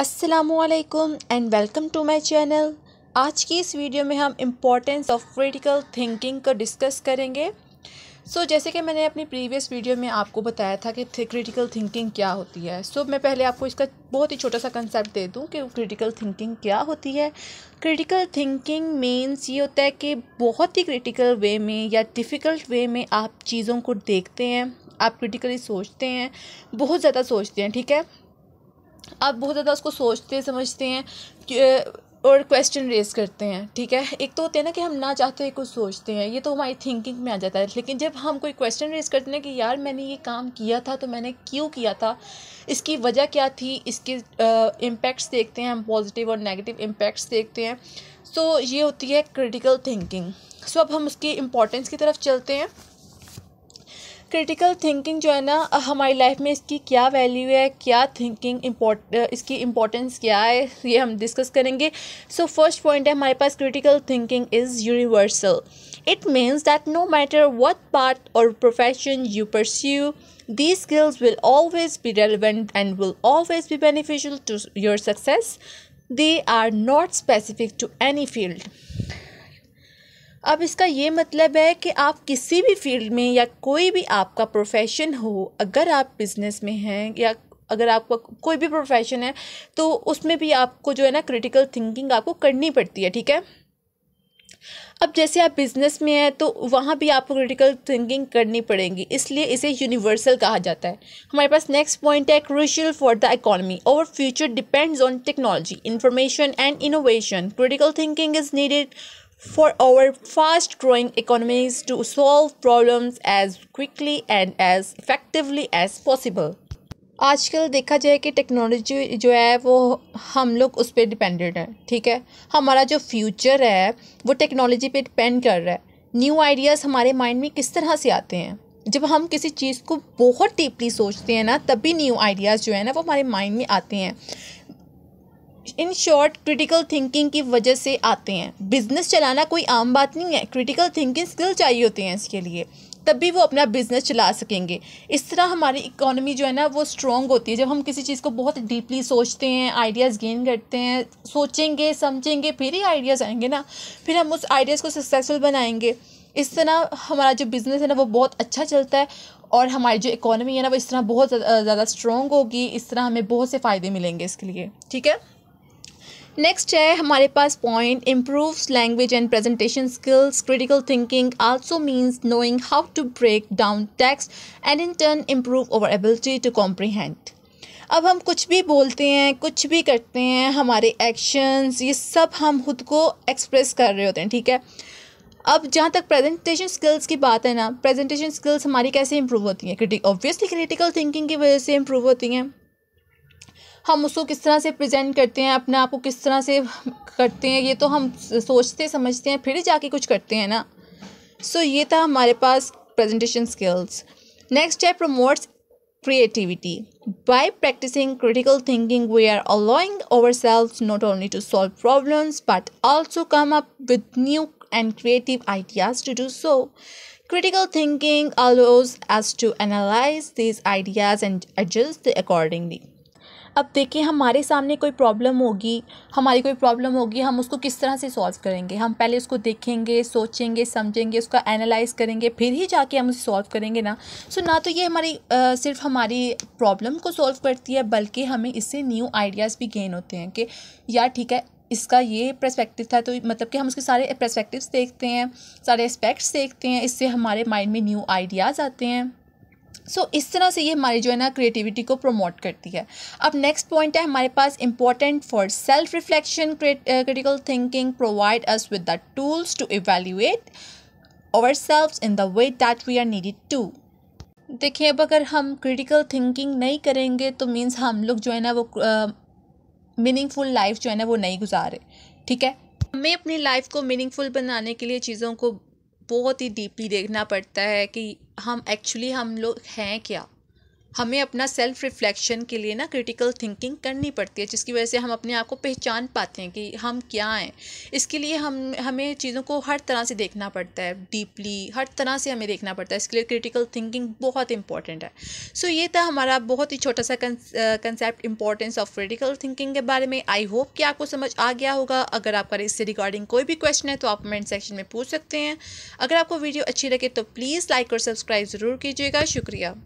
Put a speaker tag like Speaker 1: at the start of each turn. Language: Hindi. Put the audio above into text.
Speaker 1: असलकम and welcome to my channel आज की इस वीडियो में हम इम्पोर्टेंस ऑफ क्रिटिकल थिंकिंग को डिस्कस करेंगे सो so, जैसे कि मैंने अपनी प्रीवियस वीडियो में आपको बताया था कि क्रिटिकल थिंकिंग क्या होती है सो so, मैं पहले आपको इसका बहुत ही छोटा सा कंसेप्ट दे दूं कि क्रिटिकल थिंकिंग क्या होती है क्रिटिकल थिंकिंग मीन्स ये होता है कि बहुत ही क्रिटिकल वे में या डिफ़िकल्ट वे में आप चीज़ों को देखते हैं आप क्रिटिकली सोचते हैं बहुत ज़्यादा सोचते हैं ठीक है आप बहुत ज़्यादा उसको सोचते समझते हैं कि और क्वेश्चन रेज करते हैं ठीक है एक तो होते हैं ना कि हम ना चाहते हुए कुछ सोचते हैं ये तो हमारी थिंकिंग में आ जाता है लेकिन जब हम कोई क्वेश्चन रेज करते हैं कि यार मैंने ये काम किया था तो मैंने क्यों किया था इसकी वजह क्या थी इसके इम्पैक्ट्स देखते हैं हम पॉजिटिव और नेगेटिव इम्पैक्ट्स देखते हैं सो so, ये होती है क्रिटिकल थिंकिंग सो अब हम उसकी इम्पोर्टेंस की तरफ चलते हैं क्रिटिकल थिंकिंग जो है ना हमारी लाइफ में इसकी क्या वैल्यू है क्या थिंकिंग इम्पोर्ट इसकी इम्पोर्टेंस क्या है ये हम डिस्कस करेंगे सो फर्स्ट पॉइंट है हमारे पास critical thinking is universal it means that no matter what part और profession you pursue these skills will always be relevant and will always be beneficial to your success they are not specific to any field अब इसका ये मतलब है कि आप किसी भी फील्ड में या कोई भी आपका प्रोफेशन हो अगर आप बिज़नेस में हैं या अगर आपका कोई भी प्रोफेशन है तो उसमें भी आपको जो है ना क्रिटिकल थिंकिंग आपको करनी पड़ती है ठीक है अब जैसे आप बिज़नेस में हैं तो वहाँ भी आपको क्रिटिकल थिंकिंग करनी पड़ेगी इसलिए इसे यूनिवर्सल कहा जाता है हमारे पास नेक्स्ट पॉइंट है क्रूशियल फॉर द इकोनॉमी और future depends on technology information and innovation critical thinking is needed for our fast growing economies to solve problems as quickly and as effectively as possible आजकल देखा जाए कि टेक्नोलॉजी जो है वो हम लोग उस पर डिपेंडेंट हैं ठीक है हमारा जो फ्यूचर है वो टेक्नोलॉजी पे डिपेंड कर रहा है न्यू आइडियाज़ हमारे माइंड में किस तरह से आते हैं जब हम किसी चीज़ को बहुत डीपली सोचते हैं ना तभी न्यू आइडियाज़ जो है ना वो हमारे माइंड में आते हैं इन शॉर्ट क्रिटिकल थिंकिंग की वजह से आते हैं बिज़नेस चलाना कोई आम बात नहीं है क्रिटिकल थिंकिंग स्किल चाहिए होती हैं इसके लिए तब भी वो अपना बिज़नेस चला सकेंगे इस तरह हमारी इकोनॉमी जो है ना वो स्ट्रॉन्ग होती है जब हम किसी चीज़ को बहुत डीपली सोचते हैं आइडियाज़ गेन करते हैं सोचेंगे समझेंगे फिर ही आइडियाज़ आएंगे ना फिर हम उस आइडियाज़ को सक्सेसफुल बनाएंगे इस तरह हमारा जो बिज़नेस है ना वो बहुत अच्छा चलता है और हमारी जो इकोनॉमी है ना वो इस तरह बहुत ज़्यादा स्ट्रॉन्ग होगी इस तरह हमें बहुत से फ़ायदे मिलेंगे इसके लिए ठीक है नेक्स्ट है हमारे पास point improves language and presentation skills critical thinking also means knowing how to break down text and in turn improve our ability to comprehend अब हम कुछ भी बोलते हैं कुछ भी करते हैं हमारे एक्शंस ये सब हम खुद को एक्सप्रेस कर रहे होते हैं ठीक है अब जहाँ तक प्रेजेंटेशन स्किल्स की बात है ना प्रेजेंटेशन स्किल्स हमारी कैसे इंप्रूव होती हैं क्रिटिक ऑब्वियसली क्रिटिकल थिंकिंग की वजह से इंप्रूव होती हैं हम उसको किस तरह से प्रेजेंट करते हैं अपने आप को किस तरह से करते हैं ये तो हम सोचते समझते हैं फिर ही जाके कुछ करते हैं ना सो so, ये था हमारे पास प्रेजेंटेशन स्किल्स नेक्स्ट है promotes creativity by practicing critical thinking we are allowing ourselves not only to solve problems but also come up with new and creative ideas to do so critical thinking allows us to analyse these ideas and adjust accordingly अब देखिए हमारे सामने कोई प्रॉब्लम होगी हमारी कोई प्रॉब्लम होगी हम उसको किस तरह से सॉल्व करेंगे हम पहले उसको देखेंगे सोचेंगे समझेंगे उसका एनालाइज करेंगे फिर ही जाके हम उसे सॉल्व करेंगे ना सो ना तो ये हमारी आ, सिर्फ हमारी प्रॉब्लम को सॉल्व करती है बल्कि हमें इससे न्यू आइडियाज़ भी गेन होते हैं कि यार ठीक है इसका ये प्रस्पेक्टिव था तो मतलब कि हम उसके सारे पर्सपेक्टिव्स देखते हैं सारे एस्पेक्ट्स देखते हैं इससे हमारे माइंड में न्यू आइडियाज़ आते हैं सो so, इस तरह से ये हमारी जो है ना क्रिएटिविटी को प्रमोट करती है अब नेक्स्ट पॉइंट है हमारे पास important for self reflection critical thinking provide us with the tools to evaluate ourselves in the way that we are needed to देखिए अब अगर हम क्रिटिकल थिंकिंग नहीं करेंगे तो मीन्स हम लोग जो है ना वो मीनिंगफुल uh, लाइफ जो है ना वो नहीं गुजारे ठीक है हमें अपनी लाइफ को मीनिंगफुल बनाने के लिए चीज़ों को बहुत ही डीपली देखना पड़ता है कि हम एक्चुअली हम लोग हैं क्या हमें अपना सेल्फ रिफ्लेक्शन के लिए ना क्रिटिकल थिंकिंग करनी पड़ती है जिसकी वजह से हम अपने आप को पहचान पाते हैं कि हम क्या हैं इसके लिए हम हमें चीज़ों को हर तरह से देखना पड़ता है डीपली हर तरह से हमें देखना पड़ता है इसके लिए क्रिटिकल थिंकिंग बहुत इंपॉर्टेंट है सो so, ये था हमारा बहुत ही छोटा सा concept importance of critical thinking के बारे में आई होप कि आपको समझ आ गया होगा अगर आपका इससे रिगार्डिंग कोई भी क्वेश्चन है तो आप कमेंट सेक्शन में पूछ सकते हैं अगर आपको वीडियो अच्छी लगे तो प्लीज़ लाइक और सब्सक्राइब ज़रूर कीजिएगा शुक्रिया